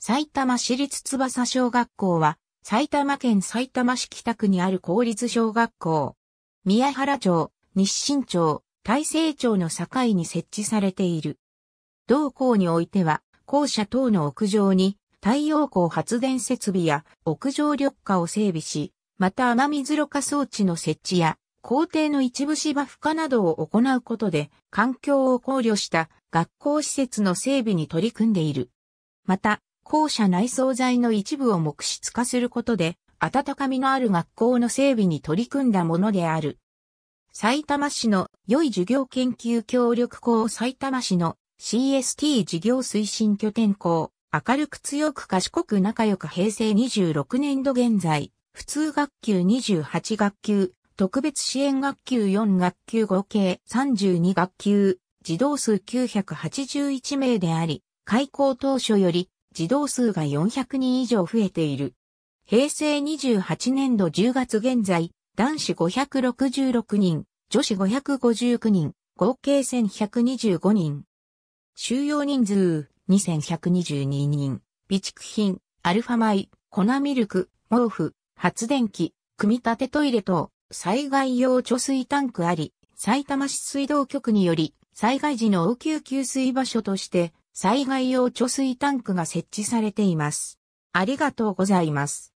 埼玉市立翼小学校は、埼玉県埼玉市北区にある公立小学校。宮原町、日新町、大成町の境に設置されている。同校においては、校舎等の屋上に、太陽光発電設備や屋上緑化を整備し、また雨水ろ過装置の設置や、校庭の一部芝生化などを行うことで、環境を考慮した学校施設の整備に取り組んでいる。また、校舎内装材の一部を木質化することで、温かみのある学校の整備に取り組んだものである。埼玉市の良い授業研究協力校埼玉市の CST 事業推進拠点校、明るく強く賢く仲良く平成26年度現在、普通学級28学級、特別支援学級4学級合計32学級、児童数981名であり、開校当初より児童数が400人以上増えている。平成28年度10月現在、男子566人、女子559人、合計1125人。収容人数2122人、備蓄品、アルファ米、粉ミルク、毛布、発電機、組み立てトイレ等、災害用貯水タンクあり、埼玉市水道局により、災害時の応急給水場所として、災害用貯水タンクが設置されています。ありがとうございます。